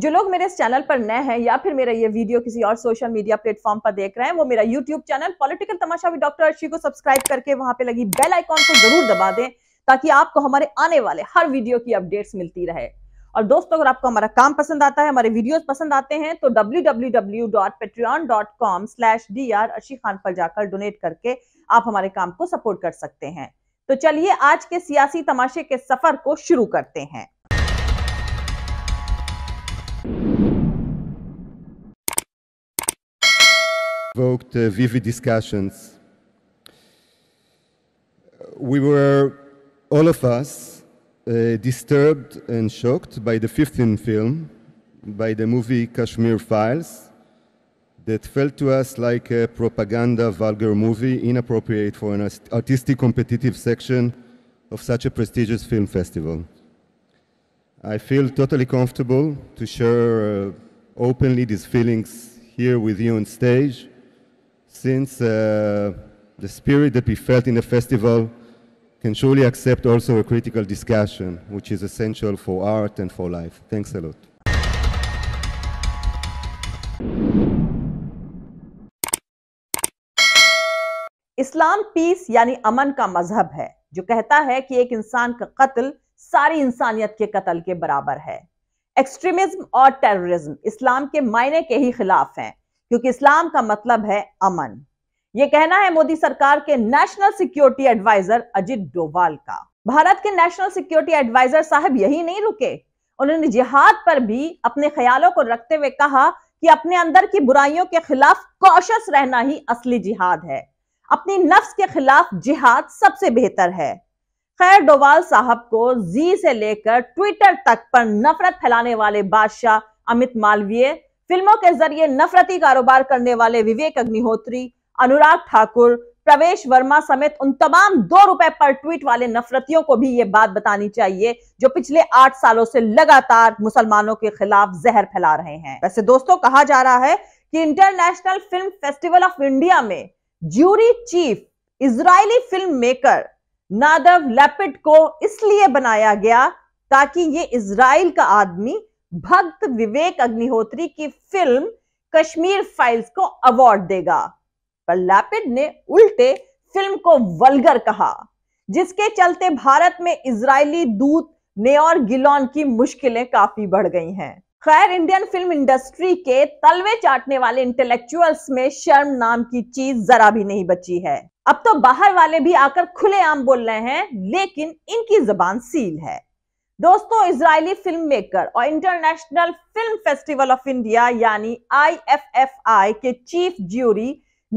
जो लोग मेरे इस चैनल पर नए हैं या फिर मेरा ये वीडियो किसी और सोशल मीडिया प्लेटफॉर्म पर देख रहे हैं वो मेरा यूट्यूब चैनल पॉलिटिकल तमाशा भी डॉक्टर अर्शी को सब्सक्राइब करके वहां पे लगी बेल आइकॉन को जरूर दबा दें ताकि आपको हमारे आने वाले हर वीडियो की अपडेट्स मिलती रहे और दोस्तों अगर आपको हमारा काम पसंद आता है हमारे वीडियोस पसंद आते हैं तो www.patreon.com/drarशी खान पर जाकर डोनेट करके आप हमारे काम को सपोर्ट कर सकते हैं तो चलिए आज के सियासी तमाशे के सफर को शुरू करते हैं evoked uh, vivid discussions. We were, all of us, uh, disturbed and shocked by the 15th film, by the movie Kashmir Files, that felt to us like a propaganda vulgar movie inappropriate for an artistic competitive section of such a prestigious film festival. I feel totally comfortable to share uh, openly these feelings here with you on stage since uh, the spirit that we felt in the festival can surely accept also a critical discussion, which is essential for art and for life. Thanks a lot. इस्लाम peace यानी अमन का मजहब है जो कहता है कि एक इंसान का कत्ल सारी इंसानियत के कत्ल के बराबर है एक्सट्रीमिज्म और टेररिज्म इस्लाम के मायने के ही खिलाफ हैं क्योंकि इस्लाम का मतलब है अमन ये कहना है मोदी सरकार के national security adviser Ajit Doval का भारत के नेशनल सिक्योरिटी एडवाइजर साहब यही नहीं रुके उन्होंने जिहाद पर भी अपने ख्यालों को रखते हुए कहा कि अपने अंदर की बुराइयों के खिलाफ कौशस रहना ही असली जिहाद है अपनी नफ्स के खिलाफ जिहाद सबसे बेहतर है खैर डोवाल साहब को जी से लेकर ट्विटर तक पर नफरत फैलाने वाले बादशाह अमित मालवीय फिल्मों के जरिए नफरती कारोबार करने वाले विवेक अग्निहोत्री अनुराग ठाकुर प्रवेश वर्मा समेत उन तमाम दो रुपए पर ट्वीट वाले नफरतियों को भी ये बात बतानी चाहिए जो पिछले आठ सालों से लगातार मुसलमानों के खिलाफ जहर फैला रहे हैं वैसे दोस्तों कहा जा रहा है कि international film festival of India में jury chief Israeli film maker Nadav Lapid को इसलिए बनाया गया ताकि ये इसराइल का आदमी भक्त विवेक अग्निहोत्री की फिल्म कश्मीर फाइल्स को अवार्ड देगा पर लैपिड ने उल्टे फिल्म को वल्गर कहा जिसके चलते भारत में इजरायली दूत ने और गिलोन की मुश्किलें काफी बढ़ गई हैं खैर इंडियन फिल्म इंडस्ट्री के तलवे चाटने वाले इंटेलेक्चुअल्स में शर्म नाम की चीज जरा भी नहीं बची है अब तो बाहर वाले भी आकर खुलेआम बोल रहे हैं लेकिन इनकी जबान सील है दोस्तों इजरायली फिल्म मेकर और international film festival of India यानी आईएफएफआई के चीफ ज्यूरी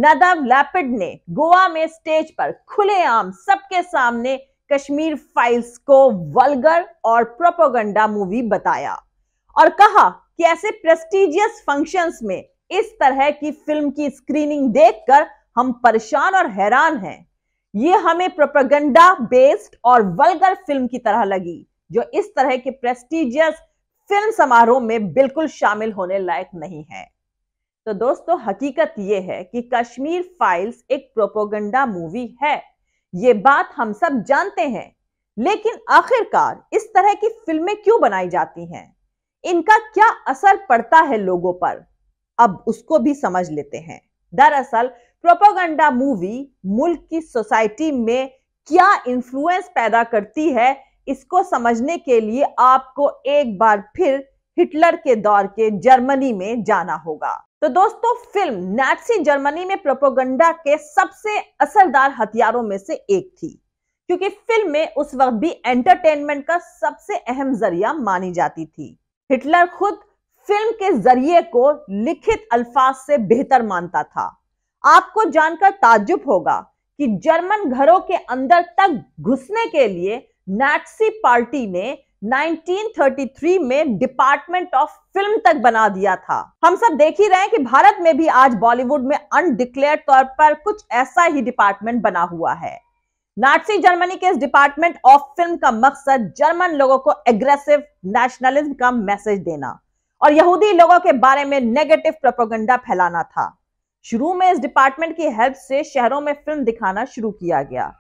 नदव लैपिड ने गोवा में स्टेज पर खुलेआम सबके सामने कश्मीर फाइल्स को वल्गर और प्रोपोगंडा मूवी बताया और कहा कि ऐसे प्रेस्टिजियस फंक्शंस में इस तरह की फिल्म की स्क्रीनिंग देखकर हम परेशान और हैरान हैं ये हमें प्रोपोगंडा बेस्ड और वल्गर फिल्म की तरह लगी जो इस तरह के प्रेस्टिजियस फिल्म समारोह में बिल्कुल शामिल होने लायक नहीं है तो दोस्तों हकीकत यह है कि कश्मीर फाइल्स एक प्रोपोगंडा मूवी है ये बात हम सब जानते हैं लेकिन आखिरकार इस तरह की फिल्में क्यों बनाई जाती हैं इनका क्या असर पड़ता है लोगों पर अब उसको भी समझ लेते हैं दरअसल प्रोपोगंडा मूवी मुल्क की सोसाइटी में क्या इन्फ्लुएंस पैदा करती है इसको समझने के लिए आपको एक बार फिर हिटलर के दौर के जर्मनी में जाना होगा तो दोस्तों फिल्म नाटसी जर्मनी में प्रोपोगंडा के सबसे असरदार हथियारों में से एक थी क्योंकि फिल्म में उस वक्त भी एंटरटेनमेंट का सबसे अहम जरिया मानी जाती थी हिटलर खुद फिल्म के जरिए को लिखित अल्फाज से बेहतर मानता था आपको जानकर ताज्जुब होगा कि जर्मन घरों के अंदर तक घुसने के लिए नैटसी पार्टी ने 1933 में डिपार्टमेंट ऑफ फिल्म तक बना दिया था हम सब देख ही रहे हैं कि भारत में भी आज बॉलीवुड में अनडिक्लेयर तौर पर कुछ ऐसा ही डिपार्टमेंट बना हुआ है नाटसी जर्मनी के इस डिपार्टमेंट ऑफ फिल्म का मकसद जर्मन लोगों को एग्रेसिव नेशनलिज्म का मैसेज देना और यहूदी लोगों के बारे में नेगेटिव प्रोपोगंडा फैलाना था शुरू में इस डिपार्टमेंट की हेल्प से शहरों में फिल्म दिखाना शुरू किया गया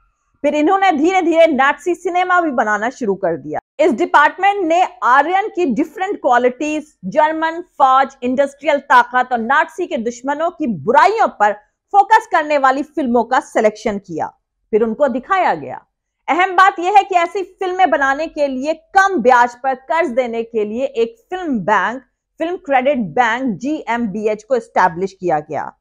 फिर इन्होंने धीरे धीरे नाटसी सिनेमा भी बनाना शुरू कर दिया इस डिपार्टमेंट ने आर्यन की डिफरेंट क्वालिटीज जर्मन फौज इंडस्ट्रियल ताकत और नाटसी के दुश्मनों की बुराइयों पर फोकस करने वाली फिल्मों का सिलेक्शन किया फिर उनको दिखाया गया अहम बात यह है कि ऐसी फिल्में बनाने के लिए कम ब्याज पर कर्ज देने के लिए एक film bank film credit bank जी को स्टैब्लिश किया गया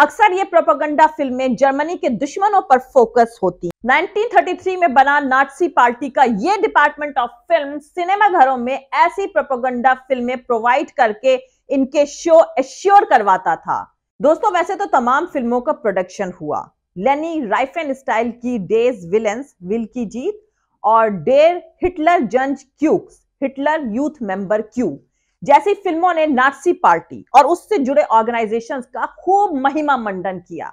अक्सर ये प्रोपोगंडा फिल्में जर्मनी के दुश्मनों पर फोकस होती 1933 में बना नाटसी पार्टी का ये डिपार्टमेंट ऑफ फिल्म सिनेमाघरों में ऐसी प्रोपोगंडा फिल्में प्रोवाइड करके इनके शो एश्योर करवाता था दोस्तों वैसे तो तमाम फिल्मों का प्रोडक्शन हुआ लेनी राइफेन स्टाइल की डेज विलेंस विल की जीत और डेर हिटलर जंज क्यूक्स हिटलर यूथ मेंबर क्यू जैसी फिल्मों ने नाटसी पार्टी और उससे जुड़े ऑर्गेनाइजेशंस का खूब महिमा मंडन किया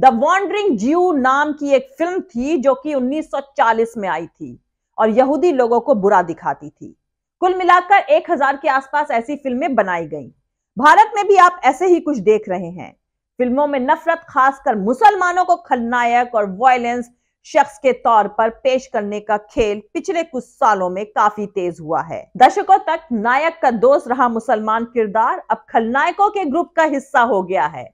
द वॉन्डरिंग ज्यू नाम की एक फिल्म थी जो कि 1940 में आई थी और यहूदी लोगों को बुरा दिखाती थी कुल मिलाकर 1000 के आसपास ऐसी फिल्में बनाई गईं। भारत में भी आप ऐसे ही कुछ देख रहे हैं फिल्मों में नफरत खासकर मुसलमानों को खलनायक और वायलेंस शख्स के तौर पर पेश करने का खेल पिछले कुछ सालों में काफी तेज हुआ है दशकों तक नायक का दोस्त रहा मुसलमान किरदार अब खलनायकों के ग्रुप का हिस्सा हो गया है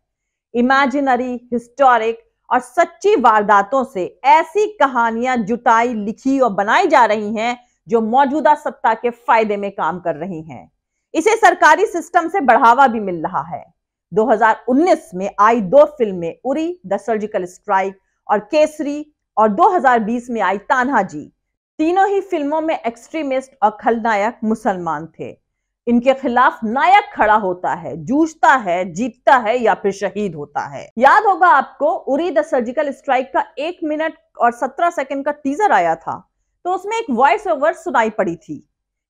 इमेजिनरी हिस्टोरिक और सच्ची वारदातों से ऐसी कहानियां जुटाई लिखी और बनाई जा रही हैं जो मौजूदा सत्ता के फायदे में काम कर रही हैं इसे सरकारी सिस्टम से बढ़ावा भी मिल रहा है 2019 में आई दो फिल्में उरी द सर्जिकल स्ट्राइक और केसरी और 2020 में आई तान्हा जी तीनों ही फिल्मों में एक्सट्रीमिस्ट और खलनायक मुसलमान थे इनके खिलाफ नायक खड़ा होता है जूझता है जीतता है या फिर शहीद होता है याद होगा आपको उरी द सर्जिकल स्ट्राइक का एक मिनट और सत्रह सेकंड का टीजर आया था तो उसमें एक वॉइस ओवर सुनाई पड़ी थी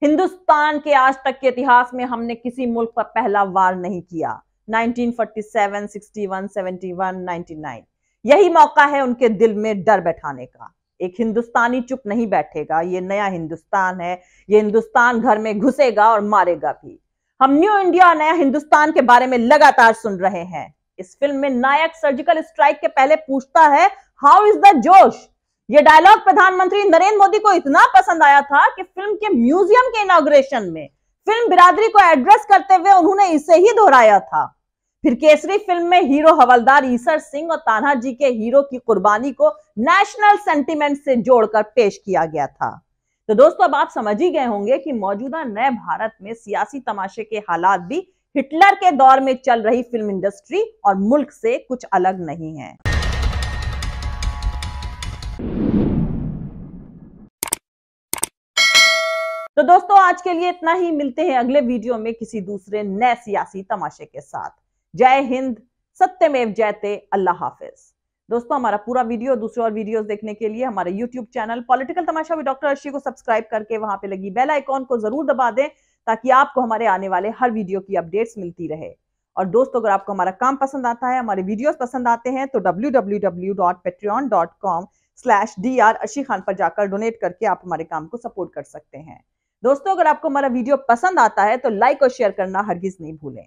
हिंदुस्तान के आज तक के इतिहास में हमने किसी मुल्क पर पहला वार नहीं किया 1947, 61, 71, 99 यही मौका है उनके दिल में डर बैठाने का एक हिंदुस्तानी चुप नहीं बैठेगा ये नया हिंदुस्तान है ये हिंदुस्तान घर में घुसेगा और मारेगा भी हम न्यू इंडिया नया हिंदुस्तान के बारे में लगातार सुन रहे हैं इस फिल्म में नायक सर्जिकल स्ट्राइक के पहले पूछता है हाउ इज द जोश ये डायलॉग प्रधानमंत्री नरेंद्र मोदी को इतना पसंद आया था कि फिल्म के म्यूजियम के इनाग्रेशन में फिल्म बिरादरी को एड्रेस करते हुए उन्होंने इसे ही दोहराया था फिर केसरी फिल्म में हीरो हवलदार ईसर सिंह और तान्हा जी के हीरो की कुर्बानी को नेशनल सेंटिमेंट से जोड़कर पेश किया गया था तो दोस्तों अब आप समझ ही गए होंगे कि मौजूदा नए भारत में सियासी तमाशे के हालात भी हिटलर के दौर में चल रही फिल्म इंडस्ट्री और मुल्क से कुछ अलग नहीं है तो दोस्तों आज के लिए इतना ही मिलते हैं अगले वीडियो में किसी दूसरे नए सियासी तमाशे के साथ जय हिंद सत्यमेव जयते अल्लाह हाफिज दोस्तों हमारा पूरा वीडियो दूसरे और वीडियोस देखने के लिए हमारे यूट्यूब चैनल पॉलिटिकल तमाशा में डॉक्टर अर्शी को सब्सक्राइब करके वहां पे लगी बेल आइकॉन को जरूर दबा दें ताकि आपको हमारे आने वाले हर वीडियो की अपडेट्स मिलती रहे और दोस्तों अगर आपको हमारा काम पसंद आता है हमारे वीडियोस पसंद आते हैं तो W slash D R Khan पर जाकर डोनेट करके आप हमारे काम को सपोर्ट कर सकते हैं दोस्तों अगर आपको हमारा वीडियो पसंद आता है तो लाइक और शेयर करना हरगिज नहीं भूलें